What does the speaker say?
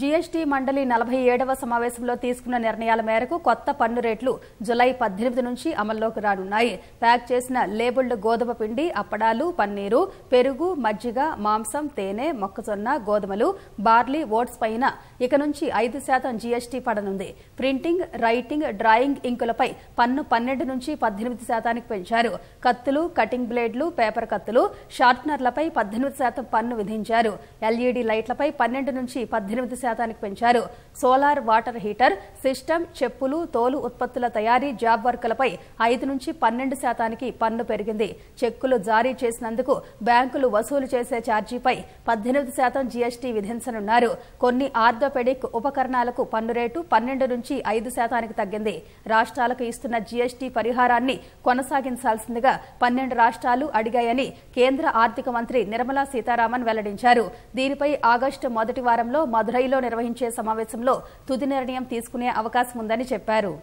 GST మండలి నలభై ఏడవ సమావేశంలో తీసుకున్న నిర్ణయాల మేరకు కొత్త పన్ను రేట్లు జులై పద్దెనిమిది నుంచి అమల్లోకి రానున్నాయి ప్యాక్ చేసిన లేబుల్డ్ గోధుమ పిండి అప్పడాలు పన్నీరు పెరుగు మజ్జిగ మాంసం తేనె మొక్కజొన్న గోధుమలు బార్లీ ఓట్స్ పైన ఇక నుంచి ఐదు శాతం జీఎస్టీ పడనుంది ప్రింటింగ్ రైటింగ్ డ్రాయింగ్ ఇంకులపై పన్ను పన్నెండు నుంచి పద్దెనిమిది శాతానికి పెంచారు కత్తులు కటింగ్ బ్లేడ్లు పేపర్ కత్తులు షార్ప్నర్లపై పద్దెనిమిది శాతం పన్ను విధించారు ఎల్ఈడీ లైట్లపై పన్నెండు నుంచి పద్దెనిమిది ఎనిమిది శాతానికి పెంచారు సోలార్ వాటర్ హీటర్ సిస్టమ్ చెప్పులు తోలు ఉత్పత్తుల తయారీ జాబ్ వర్కులపై ఐదు నుంచి పన్నెండు శాతానికి పన్ను పెరిగింది చెక్కులు జారీ చేసినందుకు బ్యాంకులు వసూలు చేసే ఛార్జీపై పద్దెనిమిది శాతం జీఎస్టీ విధించనున్నారు కొన్ని ఆర్థోపెడిక్ ఉపకరణాలకు పన్ను రేటు పన్నెండు నుంచి ఐదు శాతానికి తగ్గింది రాష్ట్రాలకు ఇస్తున్న జీఎస్టీ పరిహారాన్ని కొనసాగించాల్సిందిగా పన్నెండు రాష్ట్రాలు అడిగాయని కేంద్ర ఆర్థిక మంత్రి నిర్మలా సీతారామన్ వెల్లడించారు దీనిపై ఆగస్టు మొదటి వారంలో మధురై స్థాయిలో నిర్వహించే సమావేశంలో తుది నిర్ణయం తీసుకునే అవకాశం ఉందని చెప్పారు